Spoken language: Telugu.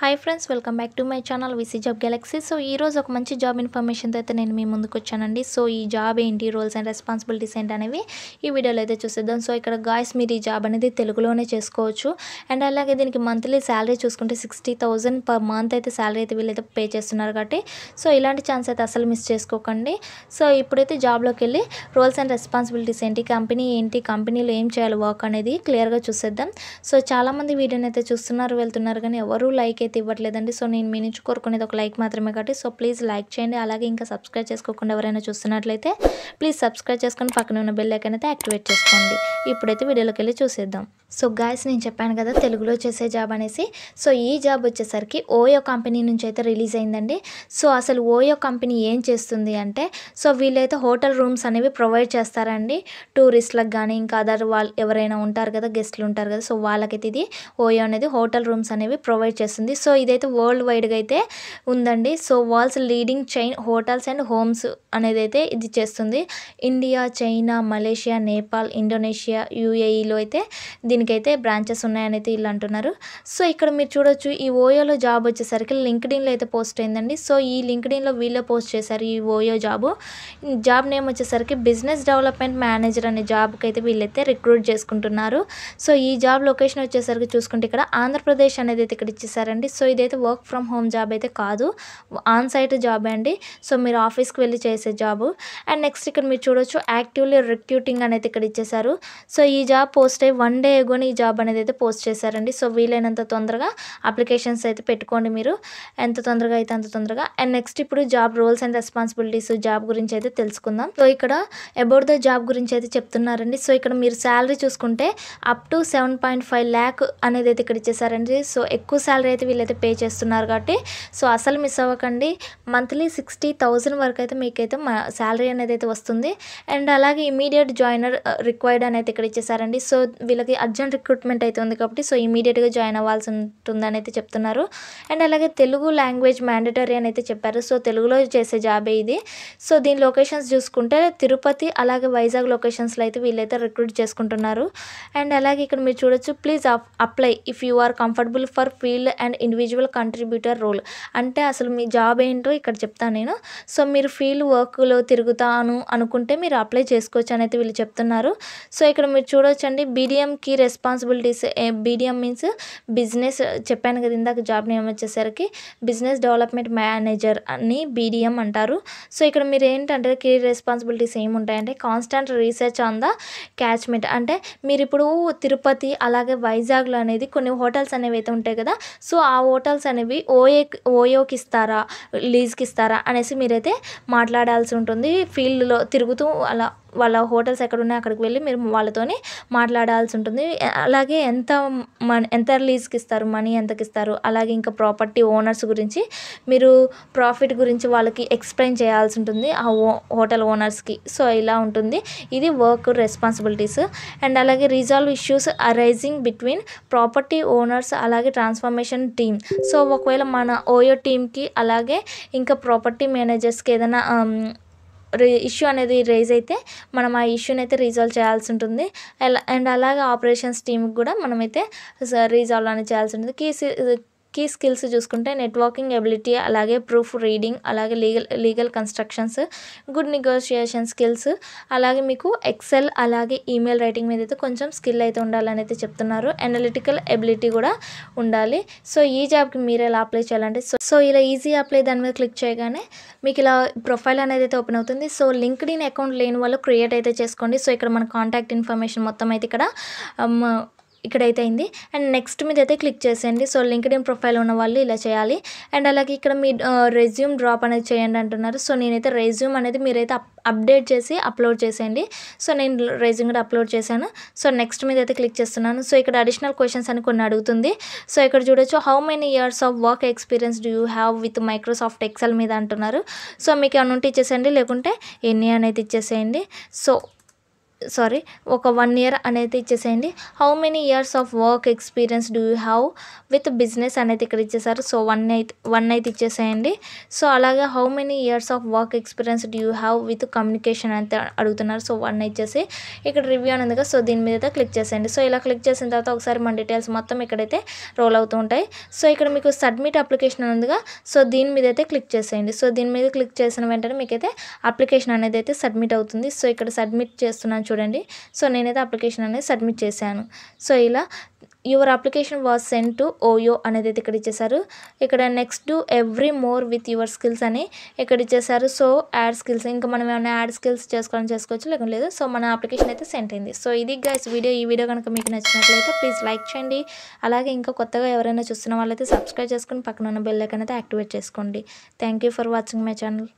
hi friends welcome back to my channel VC job galaxy so ఈ రోజు ఒక మంచి జాబ్ ఇన్ఫర్మేషన్తో అయితే నేను మీ ముందుకు వచ్చానండి సో ఈ జాబ్ ఏంటి రోల్స్ అండ్ రెస్పాన్సిబిలిటీస్ ఏంటి అనేవి ఈ వీడియోలో అయితే చూసేద్దాం సో ఇక్కడ గాయస్ మీరు ఈ జాబ్ అనేది తెలుగులోనే చేసుకోవచ్చు అండ్ అలాగే దీనికి మంత్లీ శాలరీ చూసుకుంటే సిక్స్టీ థౌజండ్ పర్ మంత్ అయితే శాలరీ అయితే వీళ్ళైతే పే చేస్తున్నారు కాబట్టి సో ఇలాంటి ఛాన్స్ అయితే అసలు మిస్ చేసుకోకండి సో ఇప్పుడైతే జాబ్లోకి వెళ్ళి రోల్స్ అండ్ రెస్పాన్సిబిలిటీస్ ఏంటి కంపెనీ ఏంటి కంపెనీలో ఏం చేయాలి వర్క్ అనేది క్లియర్గా చూసేద్దాం సో చాలామంది వీడియోని అయితే చూస్తున్నారు వెళ్తున్నారు కానీ ఎవరు లైక్ అయితే ఇవ్వట్లేదండి సో నేను మీ నుంచి కోరుకునేది ఒక లైక్ మాత్రమే కాబట్టి సో ప్లీజ్ లైక్ చేయండి అలాగే ఇంకా సబ్స్క్రైబ్ చేసుకోకుండా ఎవరైనా చూస్తున్నట్లయితే ప్లీజ్ సబ్స్క్రైబ్ చేసుకొని పక్కన ఉన్న బెల్లైకన్ అయితే యాక్టివేట్ చేసుకోండి ఇప్పుడైతే వీడియోలోకి వెళ్ళి చూసేద్దాం సో గాయస్ నేను చెప్పాను కదా తెలుగులో చేసే జాబ్ అనేసి సో ఈ జాబ్ వచ్చేసరికి ఓయో కంపెనీ నుంచి అయితే రిలీజ్ అయిందండి సో అసలు ఓయో కంపెనీ ఏం చేస్తుంది అంటే సో వీళ్ళైతే హోటల్ రూమ్స్ అనేవి ప్రొవైడ్ చేస్తారండి టూరిస్ట్లకు కానీ ఇంకా అదర్ వాళ్ళు ఎవరైనా ఉంటారు కదా గెస్ట్లు ఉంటారు కదా సో వాళ్ళకైతే ఇది ఓయో అనేది హోటల్ రూమ్స్ అనేవి ప్రొవైడ్ చేస్తుంది సో ఇదైతే వరల్డ్ వైడ్గా అయితే ఉందండి so world's leading chain hotels and homes అనేది అయితే ఇది చేస్తుంది India China Malaysia Nepal Indonesia యూఏఈలో అయితే దీనికి అయితే బ్రాంచెస్ ఉన్నాయని అయితే వీళ్ళు అంటున్నారు సో ఇక్కడ మీరు చూడొచ్చు ఈ ఓయోలో జాబ్ వచ్చేసరికి లింక్డ్ఇన్లో అయితే పోస్ట్ అయిందండి సో ఈ లింక్డ్ఇన్లో వీళ్ళే పోస్ట్ చేశారు ఈ ఓయో జాబ్ జాబ్ నేమ్ వచ్చేసరికి బిజినెస్ డెవలప్మెంట్ మేనేజర్ అనే జాబ్కి అయితే వీళ్ళైతే రిక్రూట్ చేసుకుంటున్నారు సో ఈ జాబ్ లొకేషన్ వచ్చేసరికి చూసుకుంటే ఇక్కడ ఆంధ్రప్రదేశ్ అనేది అయితే ఇక్కడ ఇచ్చేసారండి సో ఇదైతే వర్క్ ఫ్రమ్ హోమ్ జాబ్ అయితే కాదు ఆన్ సైట్ జాబ్ అండి సో మీరు ఆఫీస్కి వెళ్ళి చేసే జాబ్ అండ్ నెక్స్ట్ ఇక్కడ మీరు చూడొచ్చు యాక్టివ్లీ రిక్రూటింగ్ అనేది ఇక్కడ ఇచ్చేసారు సో ఈ జాబ్ పోస్ట్ అయ్యి వన్ డే ఉద్యోగం ఈ జాబ్ అనేది అయితే పోస్ట్ చేశారండి సో వీలైనంత తొందరగా అప్లికేషన్స్ అయితే పెట్టుకోండి మీరు ఎంత తొందరగా అయితే అంత తొందరగా అండ్ నెక్స్ట్ ఇప్పుడు job roles and responsibilities job గురించి అయితే తెలుసుకుందాం సో ఇక్కడ అబౌట్ ద జాబ్ గురించి అయితే చెప్తున్నారండి సో ఇక్కడ మీరు శాలరీ చూసుకుంటే up to seven point five lakh అనేది అయితే ఇక్కడ ఇచ్చేసారండి సో ఎక్కువ శాలరీ అయితే వీళ్ళైతే పే చేస్తున్నారు కాబట్టి సో అసలు మిస్ అవ్వకండి మంత్లీ సిక్స్టీ థౌజండ్ వరకు అయితే మీకైతే శాలరీ అనేది అయితే వస్తుంది అండ్ అలాగే ఇమీడియట్ జాయినర్ రిక్వైర్డ్ అనేది ఇక్కడ ఇచ్చేసారండి సో వీళ్ళకి అర్జెంట్ రిక్రూట్మెంట్ అయితే ఉంది కాబట్టి సో ఇమీడియట్గా జాయిన్ అవ్వాల్సి ఉంటుందని అయితే చెప్తున్నారు అండ్ అలాగే తెలుగు లాంగ్వేజ్ మ్యాండటరీ అని అయితే చెప్పారు సో తెలుగులో చేసే జాబే ఇది సో దీని లొకేషన్స్ చూసుకుంటే తిరుపతి అలాగే వైజాగ్ లొకేషన్స్లో అయితే వీళ్ళైతే రిక్రూట్ చేసుకుంటున్నారు అండ్ అలాగే ఇక్కడ మీరు చూడొచ్చు please apply if you are comfortable for field and individual contributor role అంటే అసలు మీ జాబ్ ఏంటో ఇక్కడ చెప్తాను నేను సో మీరు ఫీల్డ్ వర్క్లో తిరుగుతాను అనుకుంటే మీరు అప్లై చేసుకోవచ్చు అని అయితే వీళ్ళు చెప్తున్నారు సో ఇక్కడ మీరు చూడొచ్చండి బీడిఎంకి రెస్పాన్సిబిలిటీస్ బీడిఎం మీన్స్ బిజినెస్ చెప్పాను కదా ఇందాక జాబ్ నేమ్ వచ్చేసరికి బిజినెస్ డెవలప్మెంట్ మేనేజర్ అని బీడిఎం అంటారు సో ఇక్కడ మీరు ఏంటంటే కెరీర్ రెస్పాన్సిబిలిటీస్ ఏముంటాయంటే constant research on the catchment అంటే మీరు ఇప్పుడు తిరుపతి అలాగే వైజాగ్లో అనేది కొన్ని హోటల్స్ అనేవి అయితే ఉంటాయి కదా సో ఆ హోటల్స్ అనేవి ఓఏ ఓయోకి ఇస్తారా లీజ్కి ఇస్తారా అనేసి మీరైతే మాట్లాడాల్సి ఉంటుంది ఫీల్డ్లో తిరుగుతూ అలా వాళ్ళ హోటల్స్ ఎక్కడ అక్కడికి వెళ్ళి మీరు వాళ్ళతోని మాట్లాడాల్సి ఉంటుంది అలాగే ఎంత మన ఎంత లీజ్కి ఇస్తారు మనీ ఎంతకి ఇస్తారు అలాగే ఇంకా ప్రాపర్టీ ఓనర్స్ గురించి మీరు ప్రాఫిట్ గురించి వాళ్ళకి ఎక్స్ప్లెయిన్ చేయాల్సి ఉంటుంది ఆ హోటల్ ఓనర్స్కి సో ఇలా ఉంటుంది ఇది వర్క్ రెస్పాన్సిబిలిటీస్ అండ్ అలాగే resolve issues arising between property owners అలాగే ట్రాన్స్ఫర్మేషన్ టీమ్ సో ఒకవేళ మన ఓయో టీమ్కి అలాగే ఇంకా ప్రాపర్టీ మేనేజర్స్కి ఏదైనా ఇష్యూ అనేది రేజ్ అయితే మనం ఆ ఇష్యూని అయితే రీజాల్వ్ చేయాల్సి ఉంటుంది అండ్ అలాగే ఆపరేషన్స్ టీమ్కి కూడా మనమైతే రీజాల్వ్ అనేది చేయాల్సి ఉంటుంది కేసు కీ స్కిల్స్ చూసుకుంటే నెట్వర్కింగ్ ఎబిలిటీ అలాగే ప్రూఫ్ రీడింగ్ అలాగే legal legal constructions good negotiation skills అలాగే మీకు ఎక్సెల్ అలాగే ఈమెయిల్ రైటింగ్ మీద అయితే కొంచెం స్కిల్ అయితే ఉండాలని అయితే చెప్తున్నారు అనలిటికల్ ఎబిలిటీ కూడా ఉండాలి సో ఈ జాబ్కి మీరు ఎలా అప్లై చేయాలంటే సో సో ఇలా ఈజీ అప్లై దాని మీద క్లిక్ చేయగానే మీకు ఇలా ప్రొఫైల్ అనేది అయితే ఓపెన్ అవుతుంది సో లింక్డ్ ఇన్ అకౌంట్ లేని వాళ్ళు క్రియేట్ అయితే చేసుకోండి సో ఇక్కడ మన కాంటాక్ట్ ఇన్ఫర్మేషన్ మొత్తం అయితే ఇక్కడ um, ఇక్కడైతే అయింది అండ్ నెక్స్ట్ మీద అయితే క్లిక్ చేసేయండి సో లింక్డ్ ఇన్ ప్రొఫైల్ ఉన్న వాళ్ళు ఇలా చేయాలి అండ్ అలాగే ఇక్కడ మీ రెజ్యూమ్ డ్రాప్ అనేది చేయండి అంటున్నారు సో నేనైతే రెజ్యూమ్ అనేది మీరైతే అప్డేట్ చేసి అప్లోడ్ చేసేయండి సో నేను రెజ్యూమ్ కూడా అప్లోడ్ చేశాను సో నెక్స్ట్ మీద అయితే క్లిక్ చేస్తున్నాను సో ఇక్కడ అడిషనల్ క్వశ్చన్స్ అని కొన్ని అడుగుతుంది సో ఇక్కడ చూడొచ్చు how many years of work experience do you have with Microsoft Excel మీద అంటున్నారు సో మీకు ఏమైనా ఉంటే ఇచ్చేసేయండి లేకుంటే ఎన్ని అనేది ఇచ్చేసేయండి సో సారీ ఒక వన్ ఇయర్ అనేది ఇచ్చేసేయండి how many years of work experience do you have with business అనేది ఇక్కడ ఇచ్చేసారు సో వన్ అయితే వన్ అయితే ఇచ్చేసేయండి సో అలాగే how many years of work experience do you have with communication అయితే అడుగుతున్నారు సో వన్ ఇచ్చేసి ఇక్కడ రివ్యూ అనేది సో దీని మీద క్లిక్ చేసేయండి సో ఇలా క్లిక్ చేసిన తర్వాత ఒకసారి మన డీటెయిల్స్ మొత్తం ఇక్కడైతే రోల్ అవుతూ ఉంటాయి సో ఇక్కడ మీకు సబ్మిట్ అప్లికేషన్ ఉందిగా సో దీని మీద అయితే క్లిక్ చేసేయండి సో దీని మీద క్లిక్ చేసిన వెంటనే మీకైతే అప్లికేషన్ అనేది అయితే సబ్మిట్ అవుతుంది సో ఇక్కడ సబ్మిట్ చేస్తున్నాను చూడండి సో నేనైతే అప్లికేషన్ అనేది సబ్మిట్ చేశాను సో ఇలా your application was send to OYO అనేది అయితే ఇక్కడ ఇచ్చేసారు ఇక్కడ next do every more with your skills అని ఇక్కడ ఇచ్చేసారు సో యాడ్ స్కిల్స్ ఇంకా మనం ఏమైనా యాడ్ స్కిల్స్ చేసుకోవాలని చేసుకోవచ్చు లేకుండా లేదు సో మన అప్లికేషన్ అయితే సెండ్ అయింది సో ఇది గైస్ వీడియో ఈ వీడియో కనుక మీకు నచ్చినట్లయితే ప్లీజ్ లైక్ చేయండి అలాగే ఇంకా కొత్తగా ఎవరైనా చూస్తున్న వాళ్ళైతే సబ్స్క్రైబ్ చేసుకుని పక్కన ఉన్న బెల్లైకన్ అయితే యాక్టివేట్ చేసుకోండి thank for watching my channel